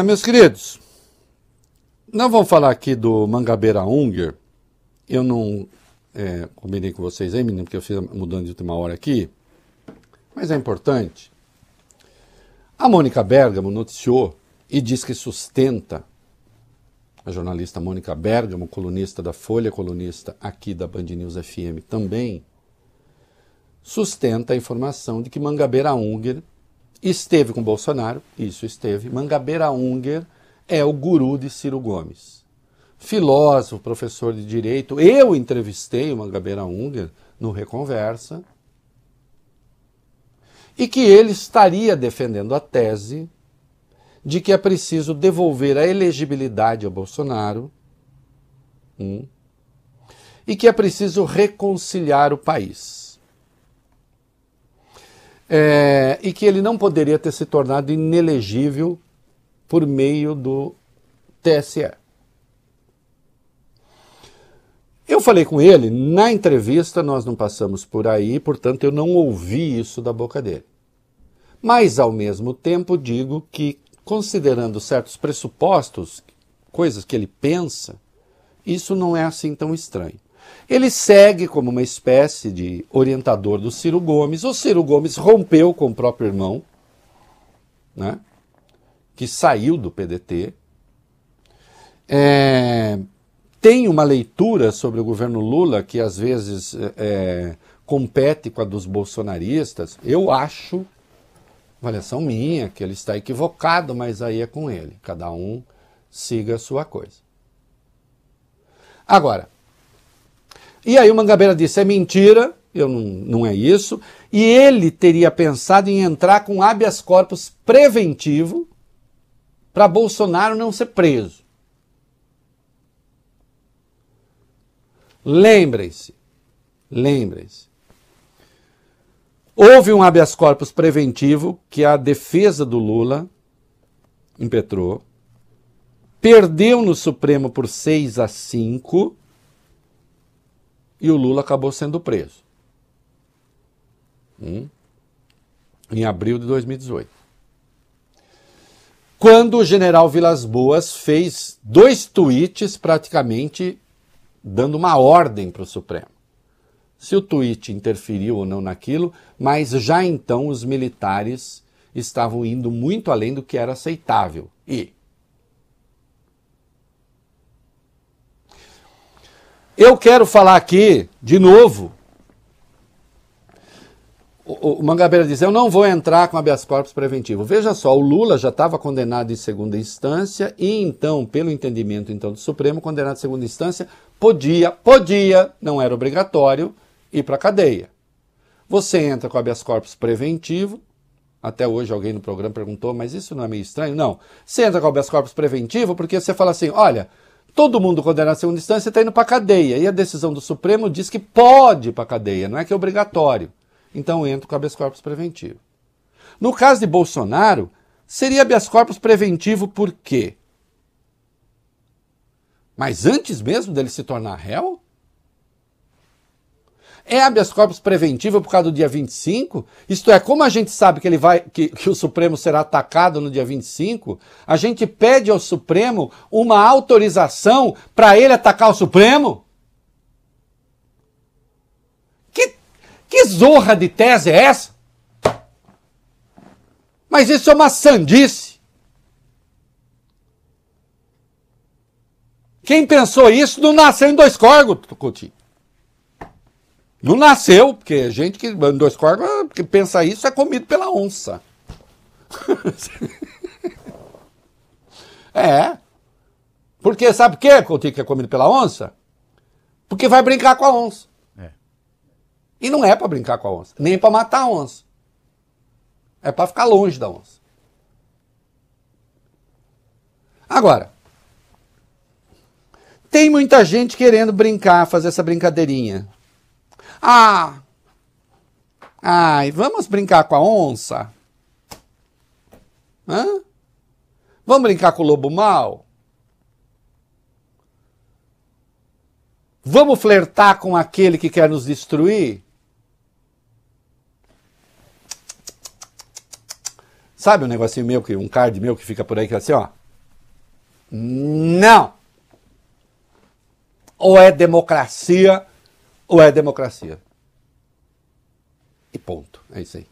Ah, meus queridos, não vamos falar aqui do Mangabeira Unger. Eu não é, combinei com vocês aí, menino, porque eu fiz mudando de última hora aqui. Mas é importante. A Mônica Bergamo noticiou e diz que sustenta a jornalista Mônica Bergamo, colunista da Folha, colunista aqui da Band News FM também, sustenta a informação de que Mangabeira Unger Esteve com Bolsonaro, isso esteve. Mangabeira Unger é o guru de Ciro Gomes. Filósofo, professor de direito. Eu entrevistei o Mangabeira Unger no Reconversa. E que ele estaria defendendo a tese de que é preciso devolver a elegibilidade ao Bolsonaro e que é preciso reconciliar o país é, e que ele não poderia ter se tornado inelegível por meio do TSE. Eu falei com ele, na entrevista nós não passamos por aí, portanto eu não ouvi isso da boca dele. Mas, ao mesmo tempo, digo que, considerando certos pressupostos, coisas que ele pensa, isso não é assim tão estranho. Ele segue como uma espécie de orientador do Ciro Gomes. O Ciro Gomes rompeu com o próprio irmão, né? que saiu do PDT. É, tem uma leitura sobre o governo Lula que às vezes é, é compete com a dos bolsonaristas. Eu acho, avaliação minha, que ele está equivocado, mas aí é com ele. Cada um siga a sua coisa. Agora, e aí o Mangabeira disse: é mentira, eu não, não é isso. E ele teria pensado em entrar com habeas corpus preventivo para Bolsonaro não ser preso. Lembrem-se, lembrem-se. Houve um habeas corpus preventivo que a defesa do Lula impetrou, perdeu no Supremo por 6 a 5 e o Lula acabou sendo preso. Hum? Em abril de 2018. Quando o general Vilas Boas fez dois tweets praticamente dando uma ordem para o Supremo. Se o tweet interferiu ou não naquilo, mas já então os militares estavam indo muito além do que era aceitável. E Eu quero falar aqui, de novo. O, Mangabeira diz: Eu não vou entrar com habeas corpus preventivo. Veja só, o Lula já estava condenado em segunda instância e então, pelo entendimento então do Supremo, condenado em segunda instância, podia, podia, não era obrigatório, ir para a cadeia. Você entra com habeas corpus preventivo, até hoje alguém no programa perguntou, mas isso não é meio estranho? Não. Você entra com habeas corpus preventivo porque você fala assim: olha, Todo mundo condenado à é segunda instância está indo para cadeia. E a decisão do Supremo diz que pode ir para cadeia, não é que é obrigatório. Então entra o habeas corpus preventivo. No caso de Bolsonaro, seria habeas corpus preventivo por quê? Mas antes mesmo dele se tornar réu? É habeas corpus preventivo por causa do dia 25? Isto é, como a gente sabe que ele vai que, que o Supremo será atacado no dia 25, a gente pede ao Supremo uma autorização para ele atacar o Supremo? Que, que zorra de tese é essa? Mas isso é uma sandice. Quem pensou isso não nasceu em dois corpos, Coutinho. Não nasceu, porque gente que andou escorga, que pensa isso, é comido pela onça. é. Porque sabe por quê, Coutinho, que é comido pela onça? Porque vai brincar com a onça. É. E não é para brincar com a onça, nem para matar a onça. É para ficar longe da onça. Agora, tem muita gente querendo brincar, fazer essa brincadeirinha. Ah, ai, vamos brincar com a onça? Hã? Vamos brincar com o lobo mal? Vamos flertar com aquele que quer nos destruir? Sabe um negocinho meu, que um card meu que fica por aí que é assim, ó? Não! Ou é democracia ou é democracia? E ponto. É isso aí.